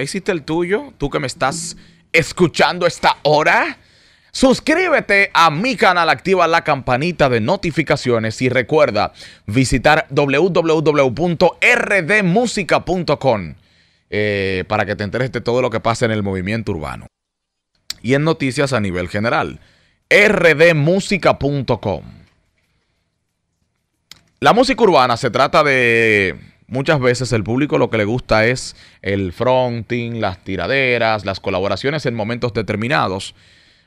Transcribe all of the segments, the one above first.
¿Existe hiciste el tuyo, tú que me estás escuchando esta hora. Suscríbete a mi canal, activa la campanita de notificaciones y recuerda visitar www.rdmusica.com eh, para que te enteres de todo lo que pasa en el movimiento urbano y en noticias a nivel general. rdmusica.com La música urbana se trata de Muchas veces el público lo que le gusta es el fronting, las tiraderas, las colaboraciones en momentos determinados.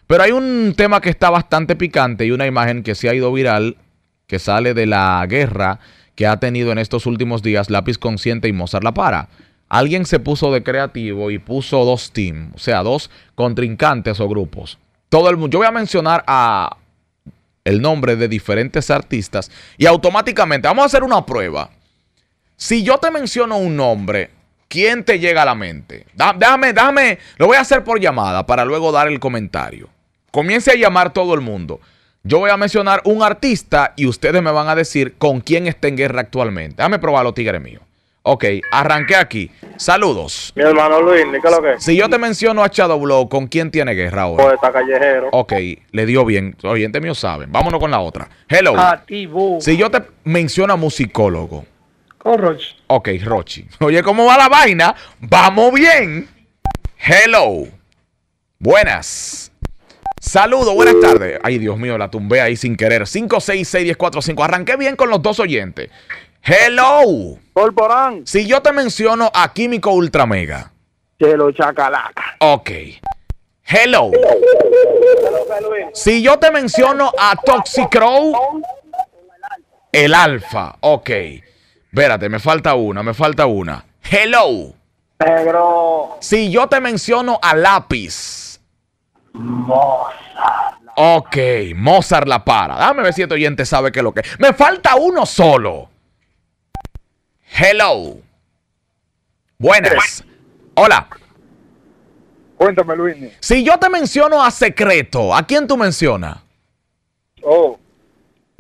Pero hay un tema que está bastante picante y una imagen que se ha ido viral, que sale de la guerra que ha tenido en estos últimos días Lápiz Consciente y Mozart La Para. Alguien se puso de creativo y puso dos teams, o sea, dos contrincantes o grupos. Todo el mundo. Yo voy a mencionar a el nombre de diferentes artistas y automáticamente vamos a hacer una prueba. Si yo te menciono un nombre, ¿quién te llega a la mente? Dame, dame, lo voy a hacer por llamada para luego dar el comentario. Comience a llamar todo el mundo. Yo voy a mencionar un artista y ustedes me van a decir con quién está en guerra actualmente. Dame probarlo, tigre mío. Ok, arranqué aquí. Saludos. Mi hermano Luis, ¿qué lo que? Si yo te menciono a Shadow Blow, ¿con quién tiene guerra ahora? Pues está callejero. Ok, le dio bien. Los oyentes míos saben. Vámonos con la otra. Hello. Si yo te menciono a musicólogo, Rochi. Ok, Rochi. Oye, ¿cómo va la vaina? Vamos bien. Hello. Buenas. Saludo, buenas tardes. Ay, Dios mío, la tumbé ahí sin querer. 6, 5. Arranqué bien con los dos oyentes. Hello. Corporán. Si yo te menciono a Químico Ultramega. Chelo Chacalaca. Ok. Hello. Si yo te menciono a Toxicrow. El Alfa. Ok. Espérate, me falta una, me falta una. Hello. ¡Pedro! Si yo te menciono a lápiz. Mozart. Ok, Mozart la para. Dame ver si este oyente sabe qué es lo que. Me falta uno solo. Hello. Buenas. Hola. Cuéntame, Luis. Si yo te menciono a secreto, ¿a quién tú mencionas? Oh.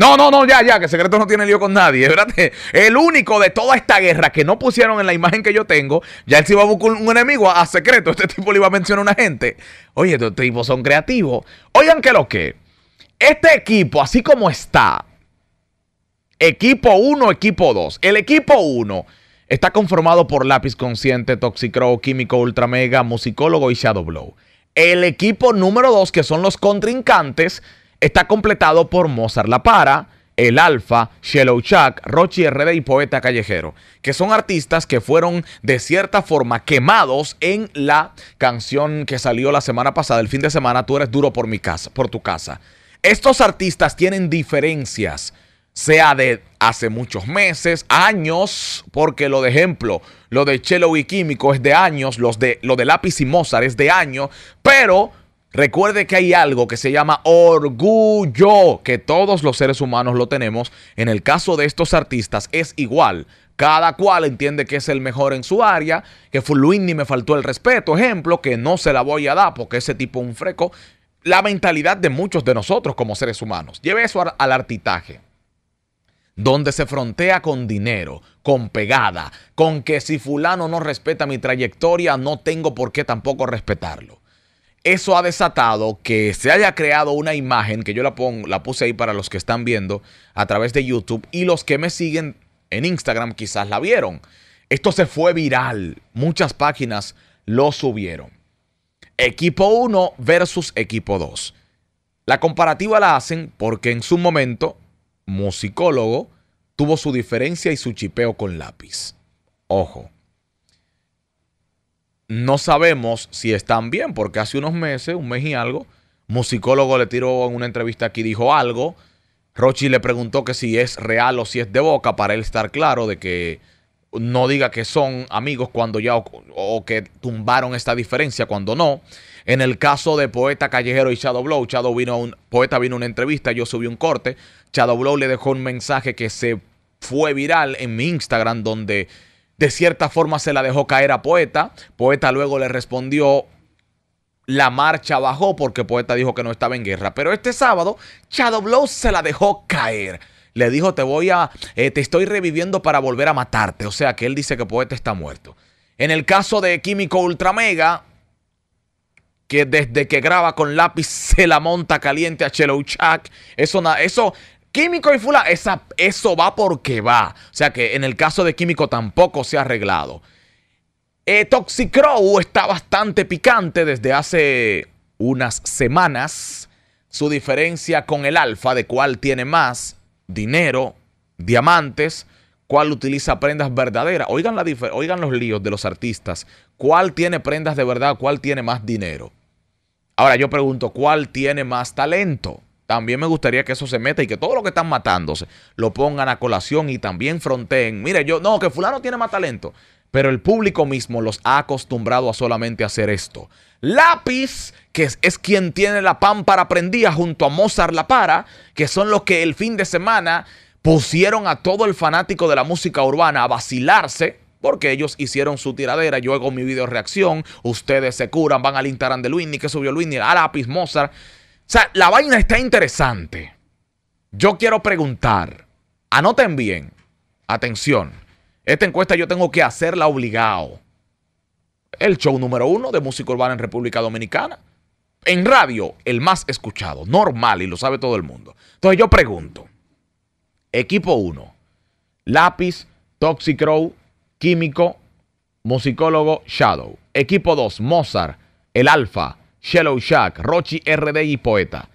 No, no, no, ya, ya, que Secreto no tiene lío con nadie. Espérate, el único de toda esta guerra que no pusieron en la imagen que yo tengo, ya él se iba a buscar un enemigo a, secreto. Este tipo le iba a mencionar a una gente. Oye, estos tipos son creativos. Oigan, que lo que. Este equipo, así como está, equipo 1, equipo 2. El equipo 1 está conformado por Lápiz Consciente, Toxicro, Químico Ultra Mega, Musicólogo y Shadow El equipo número 2, que son los contrincantes Está completado por Mozart La Para, El Alfa, Chuck, Rochi RD y Poeta Callejero, que son artistas que fueron de cierta forma quemados en la canción que salió la semana pasada, el fin de semana, Tú eres duro por mi casa, por tu casa. Estos artistas tienen diferencias, sea de hace muchos meses, años, porque lo de ejemplo, lo de Chelo y Químico es de años, los de, lo de Lápiz y Mozart es de años, pero Recuerde que hay algo que se llama orgullo, que todos los seres humanos lo tenemos. En el caso de estos artistas es igual. Cada cual entiende que es el mejor en su área, que ni me faltó el respeto, ejemplo, que no se la voy a dar porque ese tipo es un freco. La mentalidad de muchos de nosotros como seres humanos. Lleve eso al artitaje donde se frontea con dinero, con pegada, con que si fulano no respeta mi trayectoria, no tengo por qué tampoco respetarlo eso ha desatado que se haya creado una imagen que yo la, la puse ahí para los que están viendo a través de YouTube y los que me siguen en Instagram quizás la vieron. Esto se fue viral, muchas páginas lo subieron. Equipo 1 versus equipo 2. La comparativa la hacen porque en su momento, musicólogo tuvo su diferencia y su chipeo con lápiz. Ojo, no sabemos si están bien, porque hace unos meses, un mes y algo, musicólogo le tiró en una entrevista aquí, dijo algo. Rochi le preguntó que si es real o si es de boca, para él estar claro de que no diga que son amigos cuando ya o, que tumbaron esta diferencia cuando no. En el caso de Poeta Callejero y Shadow Blow, Shadow vino un, Poeta vino a una entrevista, yo subí un corte. Shadow Blow le dejó un mensaje que se fue viral en mi Instagram donde de cierta forma se la dejó caer a Poeta. Poeta luego le respondió, la marcha bajó porque Poeta dijo que no estaba en guerra. Pero este sábado, Shadow Blow se la dejó caer. Le dijo, te voy a, eh, te estoy reviviendo para volver a matarte. O sea que él dice que Poeta está muerto. En el caso de Químico Ultramega, que desde que graba con lápiz se la monta caliente a Chelo Chuck. Eso, eso Químico y fula? esa, eso va porque va. O sea que en el caso de Químico tampoco se ha arreglado. Eh, Toxicrow está bastante picante desde hace unas semanas. Su diferencia con el alfa, de cuál tiene más dinero, diamantes, cuál utiliza prendas verdaderas. Oigan, la oigan los líos de los artistas. ¿Cuál tiene prendas de verdad? ¿Cuál tiene más dinero? Ahora yo pregunto, ¿cuál tiene más talento? También me gustaría que eso se meta y que todo lo que están matándose lo pongan a colación y también fronteen. Mire, yo, no, que fulano tiene más talento. Pero el público mismo los ha acostumbrado a solamente hacer esto. Lápiz, que es, quien tiene la pámpara prendida junto a Mozart La Para, que son los que el fin de semana pusieron a todo el fanático de la música urbana a vacilarse. Porque ellos hicieron su tiradera, yo hago mi video reacción, ustedes se curan, van al Instagram de Luini, que subió Luini, a lápiz, Mozart. O sea, la vaina está interesante. Yo quiero preguntar. Anoten bien. Atención. Esta encuesta yo tengo que hacerla obligado. El show número uno de música urbana en República Dominicana. En radio, el más escuchado. Normal y lo sabe todo el mundo. Entonces yo pregunto. Equipo uno, Lápiz, Toxicrow, Químico, Musicólogo, Shadow. Equipo 2. Mozart, El Alfa, Shallow Shack, Rochi RD y Poeta.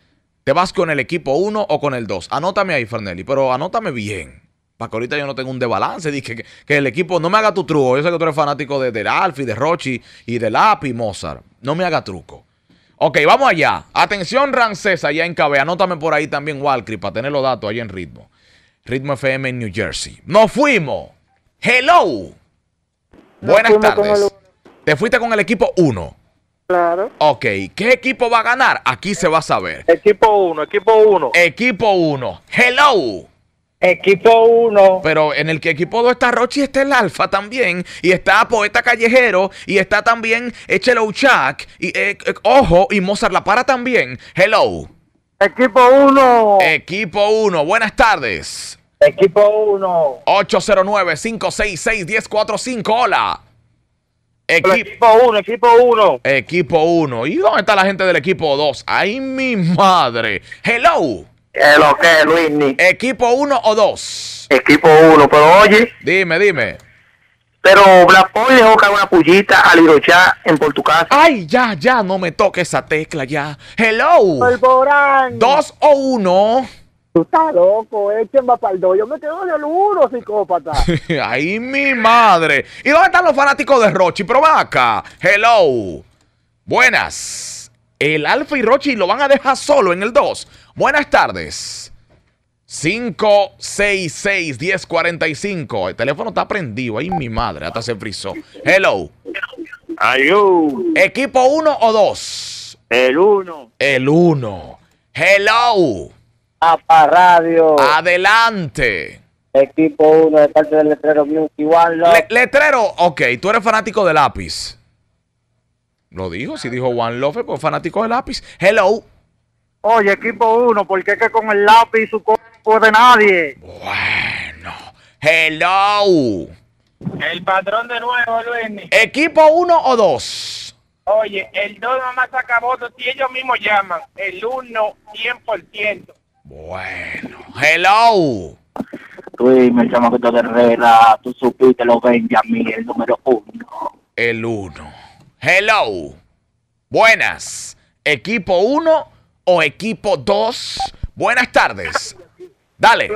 ¿Te vas con el equipo 1 o con el 2? Anótame ahí, Fernelli, pero anótame bien. Para que ahorita yo no tenga un desbalance. Dije que, el equipo no me haga tu truco. Yo sé que tú eres fanático de, del Alfi, de Rochi y del Api Mozart. No me haga truco. Ok, vamos allá. Atención, Rancés, allá en KB. Anótame por ahí también, Walcri, para tener los datos allá en ritmo. Ritmo FM en New Jersey. ¡Nos fuimos! ¡Hello! Buenas tardes. Te fuiste con el equipo 1. Claro. Ok, ¿qué equipo va a ganar? Aquí se va a saber. Equipo 1, equipo 1. Equipo 1. Hello. Equipo 1. Pero en el que equipo 2 está Rochi, está el Alfa también. Y está Poeta Callejero. Y está también Echelo Chuck. Y eh, eh, Ojo y Mozart La Para también. Hello. Equipo 1. Equipo 1. Buenas tardes. Equipo 1. 809-566-1045. Hola. Equipo 1, equipo 1. Equipo 1. ¿Y dónde está la gente del equipo 2? ¡Ay, mi madre! ¡Hello! ¿Hello que ¿Equipo 1 o 2? Equipo 1, pero oye. Dime, dime. Pero Blapoy le caer una pullita al hirocha en por tu casa. ¡Ay, ya, ya! No me toque esa tecla ya. ¡Hello! ¡Polvorán! ¿Dos o uno? Tú estás loco, el eh, 2? Yo me quedo en el uno, psicópata. Ay, mi madre. ¿Y dónde están los fanáticos de Rochi? acá Hello. Buenas. El Alfa y Rochi lo van a dejar solo en el 2. Buenas tardes. 566-1045. El teléfono está prendido. Ay, mi madre. Hasta se frizó. Hello. ¿Equipo 1 o 2? El 1. El 1. Hello. Apa Radio. Adelante. Equipo 1 de parte del letrero One letrero, ok, tú eres fanático de lápiz. Lo dijo, si dijo Juan Love, pues fanático de lápiz. Hello. Oye, equipo 1, ¿por qué que con el lápiz su cuerpo de nadie? Bueno. Hello. El patrón de nuevo, Luis. ¿Equipo 1 o 2? Oye, el 2 nomás saca si ellos mismos llaman. El 1, 100%. Bueno, hello. Me dime, el de Herrera, tú supiste lo vende a mí, el número uno. El 1. Hello. Buenas. ¿Equipo 1 o equipo 2? Buenas tardes. Dale.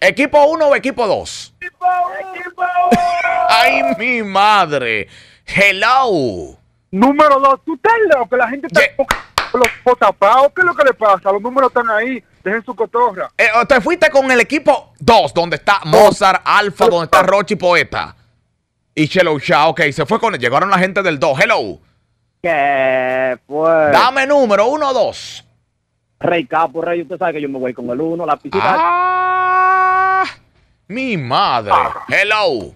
¿Equipo 1 o equipo 2? ¡Ay, mi madre! Hello. Número 2. ¿Tú estás que La gente está los potapados, ¿qué es lo que le pasa? Los números están ahí, dejen su cotorra. Eh, oh, te fuiste con el equipo 2, donde está Mozart, Alfa, donde está Rochi Poeta. Y Chelo Shah, ok, se fue con él. Llegaron la gente del 2. Hello. ¿Qué fue? Dame número 1 2. Rey Capo, Rey, usted sabe que yo me voy con el 1, la piscina. Ah, mi madre. Ah. Hello.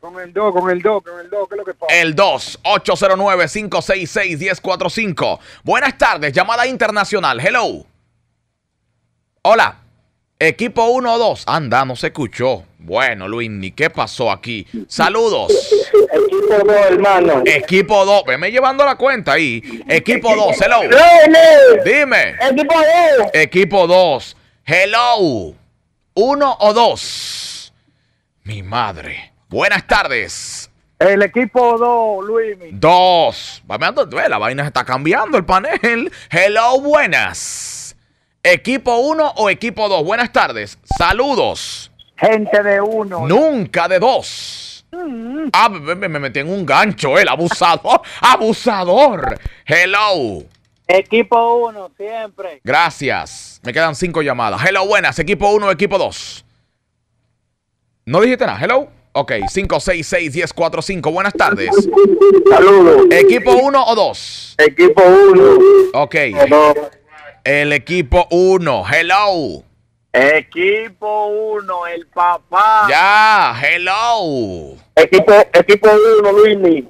Con el 2, con el 2, con el 2, ¿qué es lo que pasa? El 2, 809-566-1045. Buenas tardes, llamada internacional. Hello. Hola. Equipo 1 o 2. Anda, no se escuchó. Bueno, Luis, ni qué pasó aquí. Saludos. Equipo 2, hermano. Equipo 2. Veme llevando la cuenta ahí. Equipo 2, hello. Dime. Equipo 2. Equipo 2. Hello. 1 o 2. Mi madre. Buenas tardes. El equipo 2, Luis. Dos. La vaina está cambiando el panel. Hello, buenas. ¿Equipo 1 o equipo 2? Buenas tardes. Saludos. Gente de 1. Nunca de 2. Mm. Ah, me, metí en un gancho, el abusador. abusador. Hello. Equipo 1, siempre. Gracias. Me quedan 5 llamadas. Hello, buenas. Equipo 1, equipo 2. No dijiste nada. Hello. Ok, 4, 5 Buenas tardes. Saludos. ¿Equipo 1 o 2? Equipo 1. Ok. El equipo 1. Hello. Equipo 1, el papá. Ya, hello. Equipo 1, equipo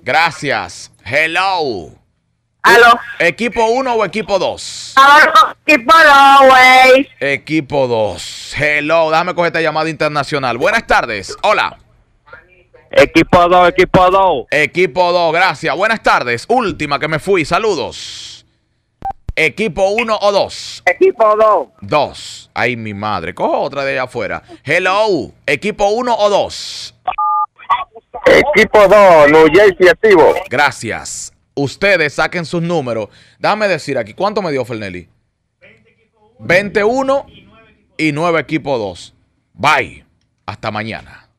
Gracias. Hello. Hello ¿Equipo 1 o equipo 2? Equipo 2, wey Equipo 2. Hello, déjame coger esta llamada internacional. Buenas tardes. Hola. Equipo 2, equipo 2. Equipo 2, gracias. Buenas tardes. Última que me fui. Saludos. Equipo 1 o 2. Equipo 2. 2. Ay, mi madre. Cojo otra de allá afuera. Hello. Equipo 1 o 2. Equipo 2, New Jersey activo. Gracias. Ustedes saquen sus números. Dame decir aquí, ¿cuánto me dio Fernelli? 21 y 9 equipo 2. Bye. Hasta mañana.